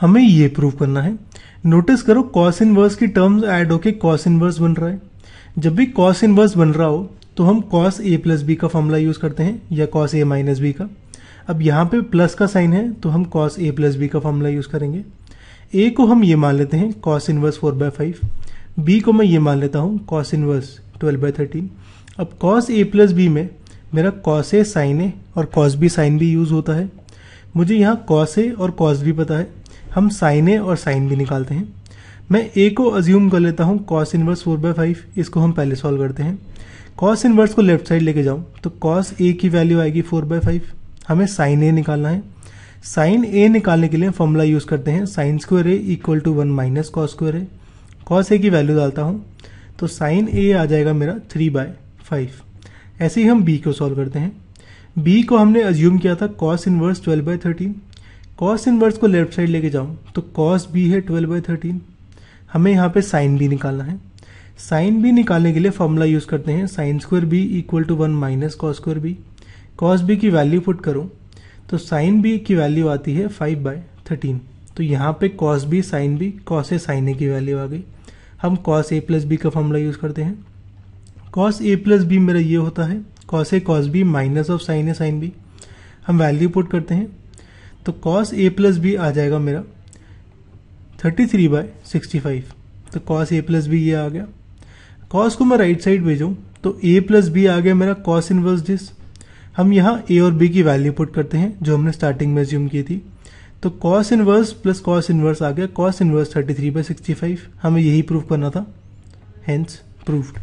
हमें ये प्रूव करना है नोटिस करो कॉस इनवर्स की टर्म्स ऐड होके कॉस इनवर्स बन रहा है जब भी कॉस इनवर्स बन रहा हो तो हम कॉस ए प्लस बी का फॉर्मूला यूज़ करते हैं या कॉस ए माइनस बी का अब यहाँ पे प्लस का साइन है तो हम कॉस ए प्लस बी का फॉर्मूला यूज़ करेंगे ए को हम ये मान लेते हैं cos inverse four by five B को मैं ये मान लेता हूँ cos inverse twelve by thirteen अब कॉस ए प्लस बी में मेरा कॉस ए साइन ए और cos B sine B use होता है मुझे यहाँ कॉस ए और कॉस बी पता है हम साइन ए और साइन बी निकालते हैं मैं ए को अज्यूम कर लेता हूँ cos inverse four by five इसको हम पहले सॉल्व करते हैं कॉस इनवर्स को लेफ्ट साइड लेके जाऊँ तो कॉस ए की वैल्यू आएगी फोर बाय फाइव हमें साइन ए निकालना है साइन ए निकालने के लिए फॉर्मूला यूज़ करते हैं sine square A equal to one minus cos square A cos A की वैल्यू डालता हूँ तो साइन ए आ जाएगा मेरा थ्री बाय फाइव ऐसे ही हम बी को सॉल्व करते हैं बी को हमने अज्यूम किया था cos inverse twelve by thirteen cos inverse को लेफ्ट साइड लेके जाऊँ तो कॉस बी है ट्वेल्व बाई थर्टीन हमें यहाँ पे साइन बी निकालना है साइन बी निकालने के लिए फॉर्मूला यूज़ करते हैं sine square B equal to one minus cos square B cos B की वैल्यू पुट करो तो साइन बी की वैल्यू आती है फाइव बाय थर्टीन तो यहाँ पे cos B sine B cos A sine A की वैल्यू आ गई हम कॉस ए प्लस बी का फॉर्मूला यूज़ करते हैं कॉस ए प्लस बी मेरा ये होता है cos A cos B minus of sine A sine B हम वैल्यू पुट करते हैं तो कॉस ए प्लस बी आ जाएगा मेरा thirty three by sixty five तो कॉस ए प्लस बी ये आ गया कॉस को मैं राइट साइड भेजूँ तो ए प्लस बी आ गया मेरा कॉस इनवर्स दिस हम यहाँ ए और बी की वैल्यू पुट करते हैं जो हमने स्टार्टिंग में ज्यूम की थी तो cos inverse plus cos inverse आ गया cos inverse thirty three by sixty five हमें यही प्रूफ करना था हैंस प्रूफ